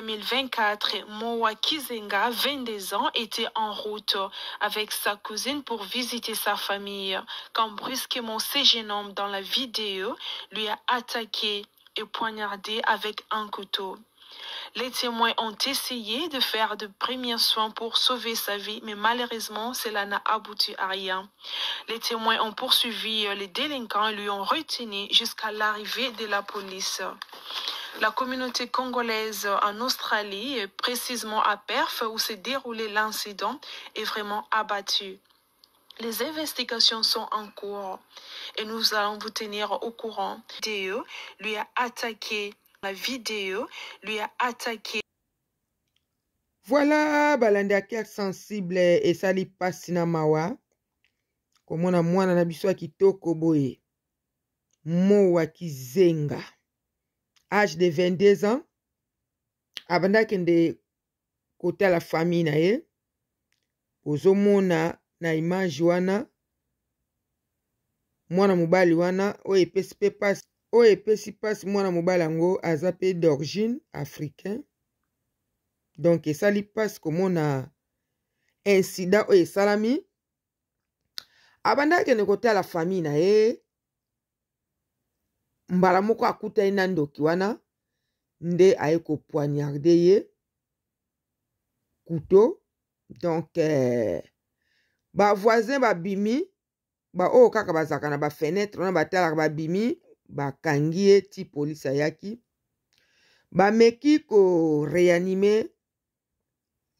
2024, Moa Kizenga, 22 ans, était en route avec sa cousine pour visiter sa famille quand brusquement ce jeune homme dans la vidéo lui a attaqué et poignardé avec un couteau. Les témoins ont essayé de faire de premiers soins pour sauver sa vie, mais malheureusement, cela n'a abouti à rien. Les témoins ont poursuivi les délinquants et lui ont retenu jusqu'à l'arrivée de la police. La communauté congolaise en Australie, précisément à Perth où s'est déroulé l'incident, est vraiment abattue. Les investigations sont en cours et nous allons vous tenir au courant. Vidéo lui a attaqué. La vidéo lui a attaqué. Voilà, balanda akiaki sensible Sali mpasi na mawa komona mwana na biso ya kitoko boye ki zenga. âge de 22 ans abanda akende kotala famille na ye ozomona na image wana mwana mobali wana oyo epesi mpe mpasi oyo epesi mpasi mwana mobali yango aza mpe d'origine africain donk esali mpasi komona insida oyo esalami abanda akende kotala famille na ye mbala moko akutani na ndoki wana nde aye kopoignarde ye kuto donk eh, bavoisin babimi baoyo kaka bazalaka na bafenetre wana batalaka babimi bakangi ye ti polisi ayaki bameki koreanime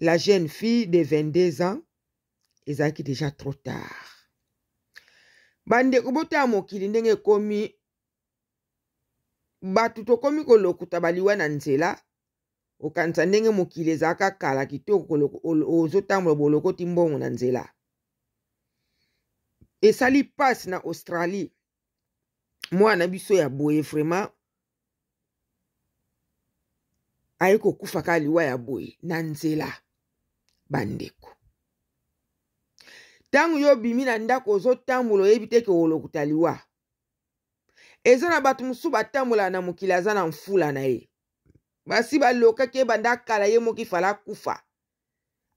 la jeune fille de 22 ans ezalaki deja trop tard bandeko botala mokili ndenge ekómi bato tokomi kolokuta baliwa na nzela okanisa ndenge mokili ezalaka kala kitoko ozotambola bolokoti mbongo na nzela esali mpasi na australie mwana biso ya boye vraiment aye kokufa kaka liwa ya boye na nzela bandeko ntango yo obimi na ndako ozotambola oyebi teke olokuta liwa eza na bato mosusu batambola na mokili aza na mfula na ye basi balokaki ye banda akala ye moki fala akufa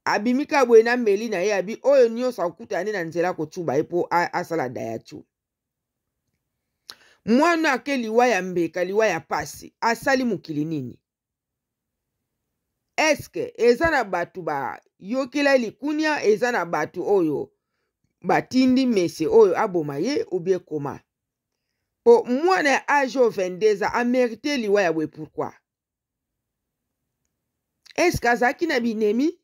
abimi ka boye na mbeli na ye abi oyo nyonso akuta nde na nzela kotuba ye mpo asala dayatu mwana ake liwa ya mbeka liwa ya pasi asali mokili nini eske eza na bato bayokela likunia eza na bato oyo batindi mese oyo aboma ye obie koma mpo mwana ya age o 22 ans amerite liwa ya we pourkui eske azalaki na binemi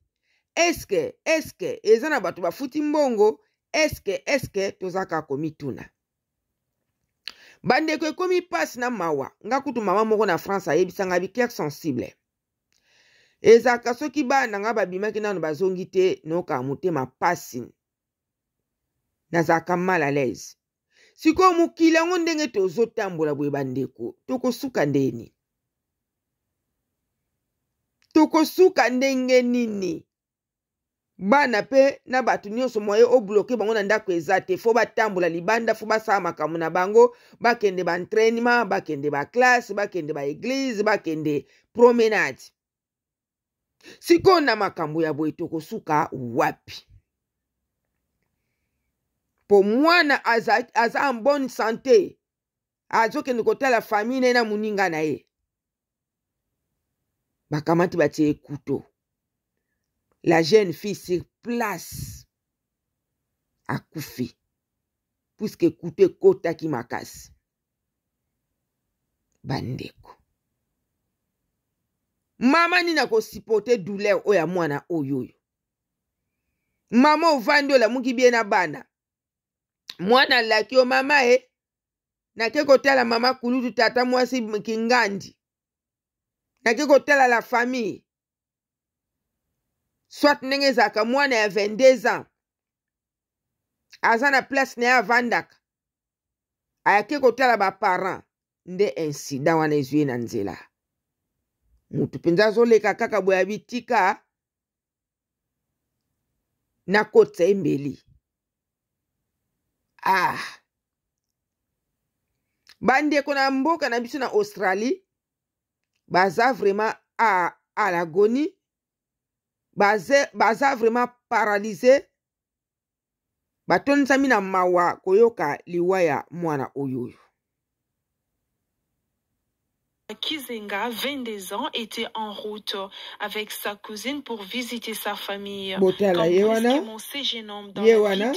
eske eske eza na bato bafuti mbongo eske eske tozalaka komituna bandeko ekomi mpasi na mawa nga kutu mama moko na france ayebisanga biclaire sensible ezalaka soki bana nga babimaki nano bazongi te nayokaa motema mpasi nazalaka mal à l'aise sikoyo mokili yango ndenge tozotambola boye bandeko tokosuka ndeni tokosuka ndenge nini bana mpe na bato nyonso moye obloke bango na ndako eza te fo batambola libanda fo basala makambo na bango bakende baentraînement bakende baklasse bakende baeglize bakende promenade sikoyo na makambo ya boye tokosuka wapi mpo mwana aza, aza en bonne sante azokende kotala famille na ye na moninga na ye bakamati batie ye kuto la jeune fille sur place akufi puiske kuto ekotaki makasi bandeko mama nini akosipote douleur oyo ya mwana oyo oyo mama ovandi olamuki bie na bana mwana alaki yo mama ye nake kotala mama kulutu tata mwasi kingandi nake kotala la famille soit ndenge ezalaka mwana ya 22 ans aza na place na ye avandaka ayaki kotala baparent nde insida wana ezwi ye na nzela motu mpenza azoleka kaka boya bitika na kotsa embeli ah bandeko na mboka na biso na australie baza vraiment à, à l'agonie baza, baza vraiment paralyse batondisami na mawa koyoka liwa ya mwana oyoyo Kizenga, 22 ans, était en route avec sa cousine pour visiter sa famille. Botala yewana, yewana, yewana,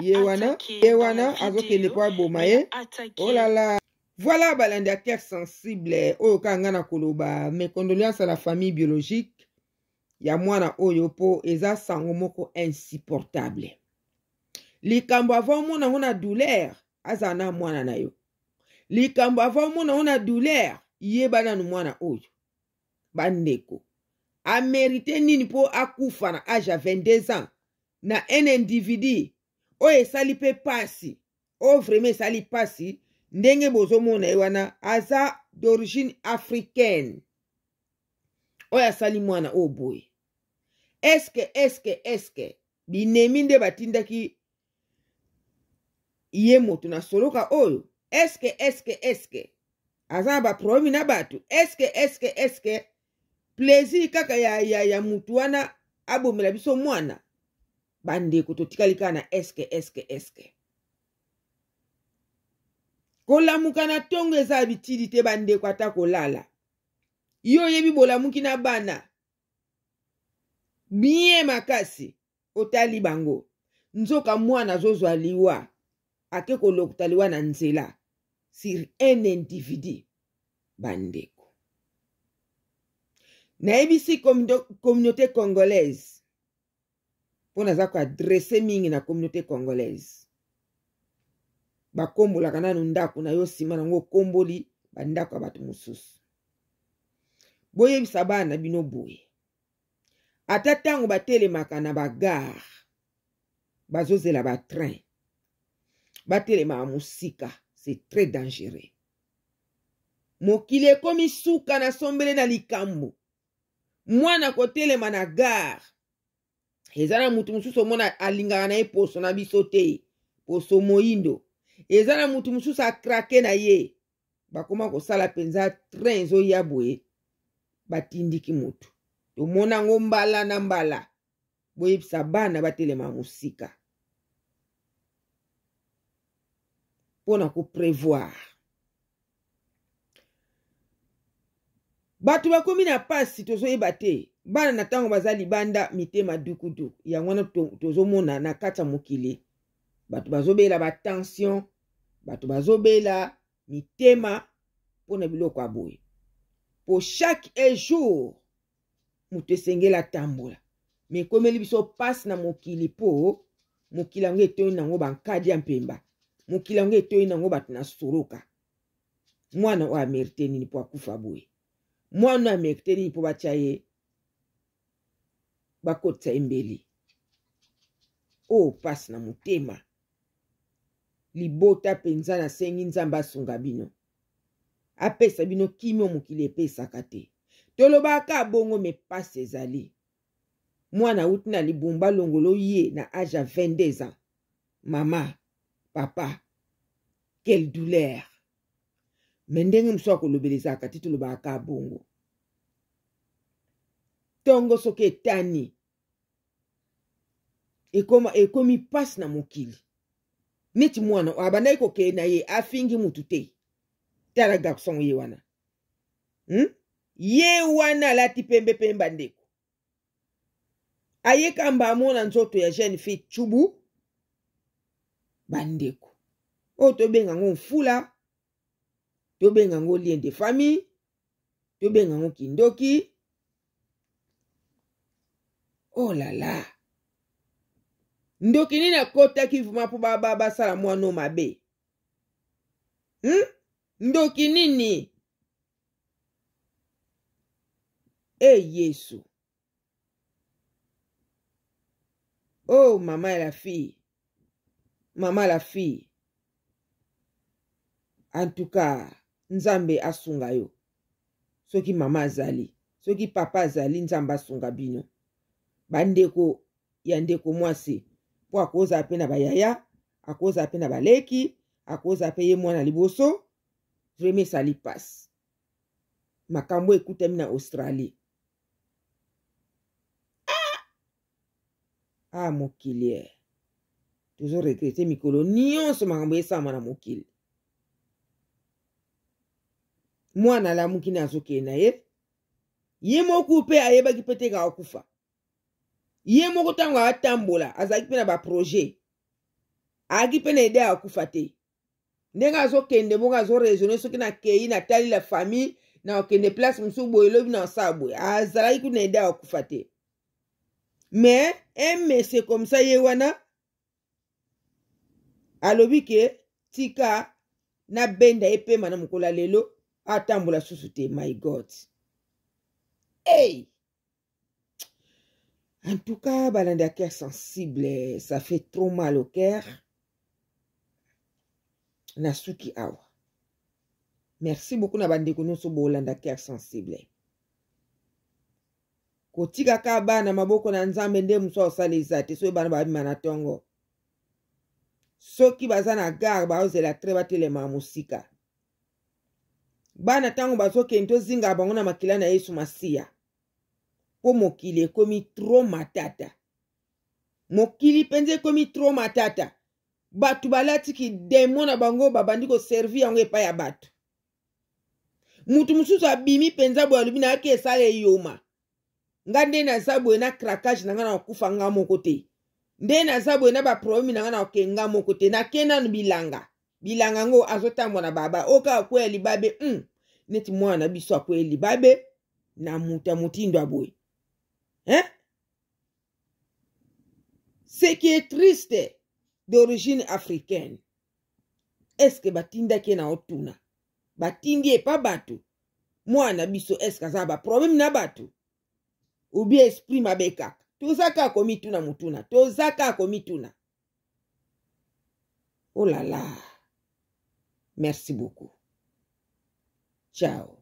yewana, yewana, azoke ne kwa bomaye. Oh là là. Voilà balanda terre sensible oyo kanga na koloba mes condoléances à la famille biologique ya mwana oyo mpo eza sango moko insupportable likambo avomona ngo na douleur azala na mwana na yo likambo ava omona ona douleur yeba nanu mwana oyo bandeko amerite nini mpo akufa na age ya 22 ans na un individu oyo esali mpe pasi oyo vraimen esali pasi ndenge bozomona ye wana aza d'origine africaine oyo asali mwana oyo boye eske eske eske binemi nde batindaki ye moto na soloka oyo eske eske eske aza na baprobleme na bato eske eske eske plaisir kaka ya, ya, ya mutu wana abomela biso mwana bandeko totikali kaka na eske eske eske kolamuka na ntongo eza abitidi te bandeko ata kolala yo oyebi bolamuki na bana bien makasi otali bango nzoka mwana azozwa liwa ake kolokota liwa na nzela sur un individu bandeko nayebisi communauté congolaise mpo naza koadrese mingi na communauté congolaise bakombolaka nanu ndako na yo nsima nango okomboli bandako ya bato mosusu boyebisa bana bino boye ata ntango batelemaka na bagare bazozela batrain batelemaka mosika c'est très dangereux mokili ekomi suka na sombele na likambo mwana kotelema na gare eza na motu mosusu omona alingaka na ye poso na biso te poso moyindo eza na motu mosusu akrake na ye bakoma kosala mpenza train ezoya boye batindiki motu tomona yango mbala na mbala boyebisa bana batelema mosika mpona koprevoir bato bakomi na pasi tozoyeba te bana na ntango baza libanda mitema dukuduku yango wana tozomona na kati ya mokili bato bazobela batension bato bazobela mitema mpona biloko ya boye mpo chaque ejour moto esengeli atambola me ekomeli biso mpasi na mokili mpo mokili yango etoni nango bankadi ya mpemba mokili yango etoyi nango bato na soloka mwana oyo amerite nini mpo akufa boye mwana oyo amerite nini mpo batya ye bakotisa ye mbeli oyo oh, mpasi na motema libota mpenza nasengi nzambe asunga bino apesa bino kimi oyo mokili epesaka te tolobaka bongo me pasi ezali mwana awuti na libumba longolo ye na age ya 22 ans mama papa quelle douleur me ndenge mosu akolobelezaka ti tolobaka bongo ntongo soki etani ekoma ekomi mpasi na mokili neti mwana abandaki ah, kokee na ye afingi mutu te tala garson ye wana hmm? ye wana alati pembe mpe bandeko ayekamba amona nzoto ya jeune fille tchubu bandeko oyo tobenga yango mfula tobenga yango lien de famille tobenga yango kindoki oh lala ndoki nini akotaki vraimen mpo basala mwana o mabe hmm? ndoki nini e yesu oh mama ya la fille mama la fille antuka nzambe asunga yo soki mama azali soki papa azali nzambe asunga bino bandeko ya ndeko mwasi mpo akozala mpe na bayaya akozala mpe na baleki akozala mpe ye mwana liboso vraimen esali mpasi makambo ekutami na australie ah, ah mokili e eh. tozoregrete mikolo nyonso makambo esalama na mokili mwana alamukini azokende ye ye moko mpe ayebaki mpe te kaka kufa ye moko ntango atambola azalaki mpe na baprojet ayaki mpe na ide akufa te ndenge azokende moko azoraisonne soki nakei natali la famille naokende place mosusu boye lobi na osala boye azalaki kuna ide akufa te me emese komisa ye wana alobi ke tika nabenda ye pema na mokolo lelo atambola susu te my god hey en tout cas balanda ya cœur sensible ça fait trop mal au cœur na suki awa merci beaucoup na bandeko nyonso bolanda cœur sensible kotikaka bana maboko na nzambe nde mosu asala eza te soki bana babima na ntongo soki baza na gare baozela tre batelema mosika bana ntango bazokende tozinga bango na makila na yesu masiya mpo mokili ekomi tro matata mokili mpenza ekomi tro matata bato balatiki demo na bango babandi koservi yango epai ya bato mutu mosusu abimi mpenza boye alobi nayaki esala eyoma nga nde naza boye na crakage na nga na kokufa nga moko te nde naza boye na baprobleme na nga na kokenga moko te nake nanu bilanga bilanga yango azotambola na baba oka akwea libabe mm. neti mwana biso akwea libabe na mutu ya motindo aboye hein ce qui est triste d'origine africaine eske batindaki na otuna batindi epa bato mwana biso eske aza baprobleme na bato obie esprit mabe kaka toza kaka komituna motuna toza kaka komituna olala oh Merci beaucoup. Tchau.